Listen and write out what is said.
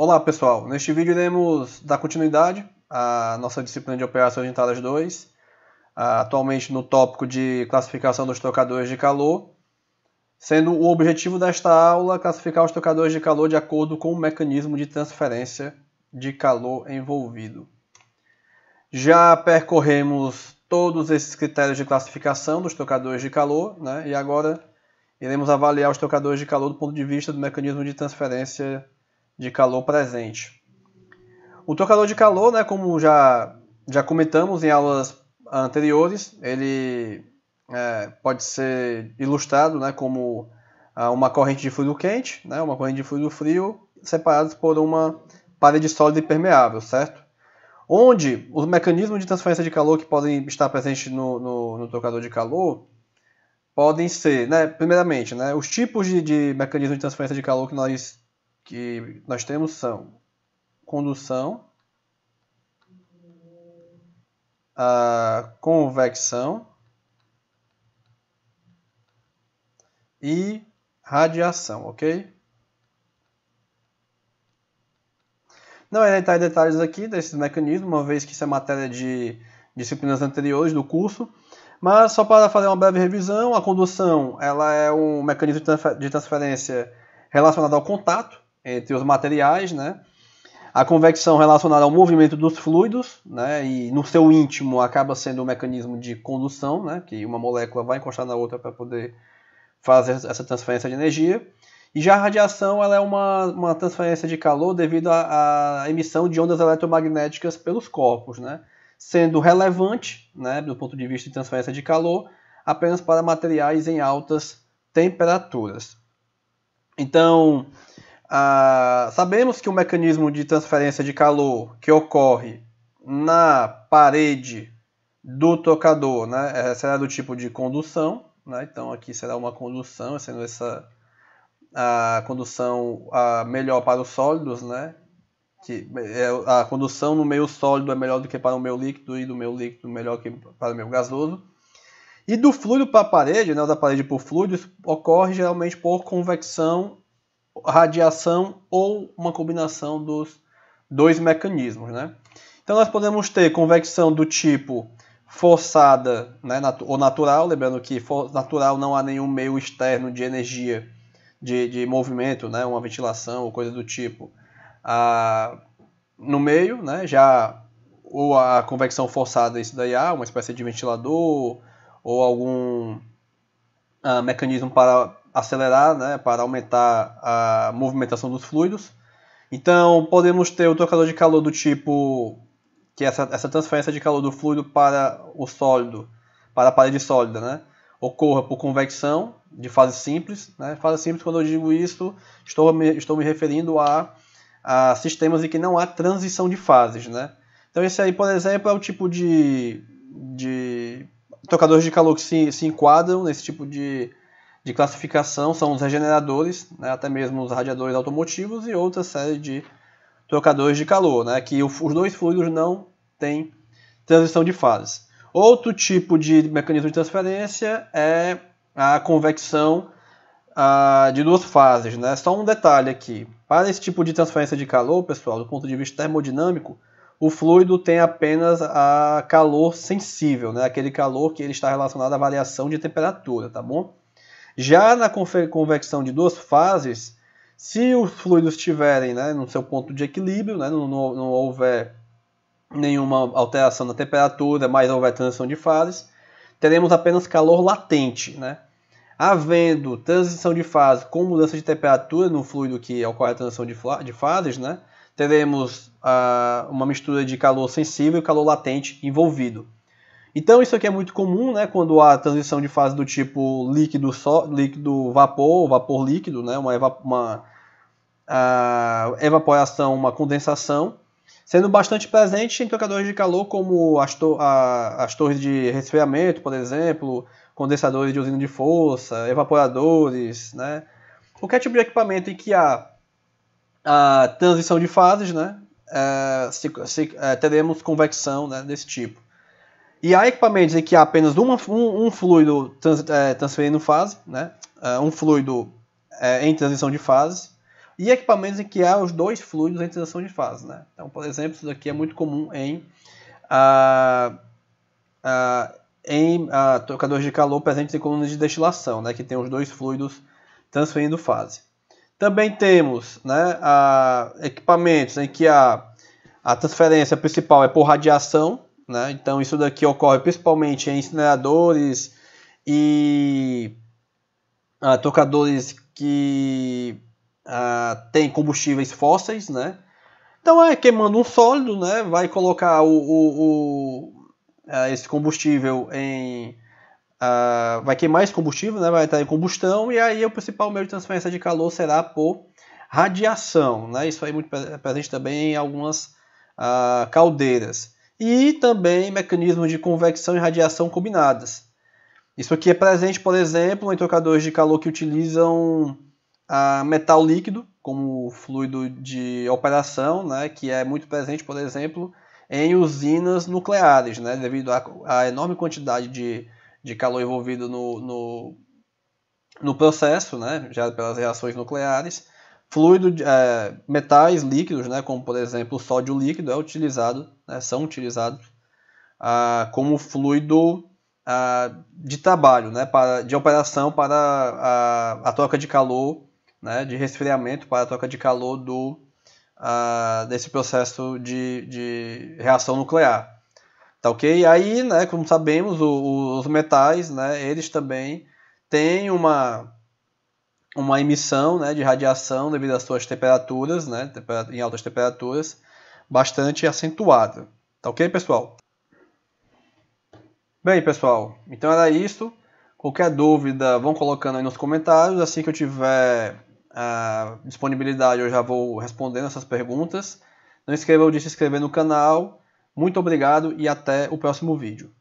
Olá pessoal, neste vídeo iremos dar continuidade à nossa disciplina de operações orientadas 2, atualmente no tópico de classificação dos trocadores de calor, sendo o objetivo desta aula classificar os trocadores de calor de acordo com o mecanismo de transferência de calor envolvido. Já percorremos todos esses critérios de classificação dos trocadores de calor, né? e agora iremos avaliar os trocadores de calor do ponto de vista do mecanismo de transferência de calor presente. O trocador de calor, né, como já, já comentamos em aulas anteriores, ele é, pode ser ilustrado né, como ah, uma corrente de fluido quente, né, uma corrente de fluido frio, separados por uma parede sólida impermeável, certo? Onde os mecanismos de transferência de calor que podem estar presentes no, no, no trocador de calor podem ser, né, primeiramente, né, os tipos de, de mecanismos de transferência de calor que nós que nós temos são condução, a convecção e radiação, ok? Não é entrar em detalhes aqui desse mecanismo, uma vez que isso é matéria de disciplinas anteriores do curso, mas só para fazer uma breve revisão, a condução ela é um mecanismo de transferência relacionado ao contato, entre os materiais, né? A convecção relacionada ao movimento dos fluidos, né? E no seu íntimo acaba sendo um mecanismo de condução, né? Que uma molécula vai encostar na outra para poder fazer essa transferência de energia. E já a radiação ela é uma, uma transferência de calor devido à emissão de ondas eletromagnéticas pelos corpos, né? sendo relevante, né, do ponto de vista de transferência de calor, apenas para materiais em altas temperaturas. Então, ah, sabemos que o mecanismo de transferência de calor que ocorre na parede do tocador né, é, será do tipo de condução. Né? Então aqui será uma condução, sendo essa a condução a melhor para os sólidos, né? que é, a condução no meio sólido é melhor do que para o meio líquido e do meio líquido melhor que para o meio gasoso. E do fluido para a parede, né, da parede para o fluido, ocorre geralmente por convecção radiação ou uma combinação dos dois mecanismos. Né? Então nós podemos ter convecção do tipo forçada né, nat ou natural, lembrando que natural não há nenhum meio externo de energia de, de movimento, né, uma ventilação ou coisa do tipo, ah, no meio, né, já ou a convecção forçada, isso daí há uma espécie de ventilador ou algum ah, mecanismo para acelerar, né, para aumentar a movimentação dos fluidos. Então, podemos ter o trocador de calor do tipo que é essa, essa transferência de calor do fluido para o sólido, para a parede sólida, né, ocorra por convecção de fase simples. Né? Fase simples, quando eu digo isso, estou me, estou me referindo a, a sistemas em que não há transição de fases. Né? Então, esse aí, por exemplo, é o tipo de, de tocadores de calor que se, se enquadram nesse tipo de de classificação são os regeneradores, né, até mesmo os radiadores automotivos e outra série de trocadores de calor, né, que os dois fluidos não têm transição de fases. Outro tipo de mecanismo de transferência é a convecção de duas fases. Né? Só um detalhe aqui. Para esse tipo de transferência de calor, pessoal, do ponto de vista termodinâmico, o fluido tem apenas a calor sensível, né? aquele calor que ele está relacionado à variação de temperatura, tá bom? Já na convecção de duas fases, se os fluidos estiverem né, no seu ponto de equilíbrio, né, não, não, não houver nenhuma alteração na temperatura, mais houver transição de fases, teremos apenas calor latente. Né? Havendo transição de fase com mudança de temperatura no fluido que ocorre a transição de, de fases, né, teremos ah, uma mistura de calor sensível e calor latente envolvido. Então isso aqui é muito comum, né, quando há transição de fase do tipo líquido só, líquido vapor, vapor líquido, né, uma, eva uma evaporação, uma condensação, sendo bastante presente em trocadores de calor como as, to as torres de resfriamento, por exemplo, condensadores de usina de força, evaporadores, né, qualquer tipo de equipamento em que há a transição de fases, né, é, se, se, é, teremos convecção né, desse tipo. E há equipamentos em que há apenas uma, um, um, fluido trans, é, transferindo fase, né? É, um fluido é, em transição de fase, e equipamentos em que há os dois fluidos em transição de fase. Né? Então, por exemplo, isso daqui é muito comum em, ah, ah, em trocadores de calor presentes em colunas de destilação, né? que tem os dois fluidos transferindo fase. Também temos né, equipamentos em que a, a transferência principal é por radiação, né? Então isso daqui ocorre principalmente em incineradores e ah, tocadores que ah, têm combustíveis fósseis, né? Então é queimando um sólido, né? Vai colocar o, o, o ah, esse combustível em ah, vai queimar esse combustível, né? Vai estar em combustão e aí o principal meio de transferência de calor será por radiação, né? Isso aí é muito presente também em algumas ah, caldeiras e também mecanismos de convecção e radiação combinadas. Isso aqui é presente, por exemplo, em trocadores de calor que utilizam a ah, metal líquido como fluido de operação, né, que é muito presente, por exemplo, em usinas nucleares, né, devido à enorme quantidade de, de calor envolvido no, no, no processo, né, gerado pelas reações nucleares. Fluido, é, metais líquidos, né, como por exemplo o sódio líquido, é utilizado, né, são utilizados ah, como fluido ah, de trabalho, né, para, de operação para a, a troca de calor, né, de resfriamento para a troca de calor do, ah, desse processo de, de reação nuclear. Tá ok? E aí, né, como sabemos, o, o, os metais, né, eles também têm uma uma emissão né, de radiação devido às suas temperaturas, né, em altas temperaturas, bastante acentuada. Tá ok, pessoal? Bem, pessoal, então era isso. Qualquer dúvida, vão colocando aí nos comentários. Assim que eu tiver a ah, disponibilidade, eu já vou respondendo essas perguntas. Não esqueçam de se inscrever no canal. Muito obrigado e até o próximo vídeo.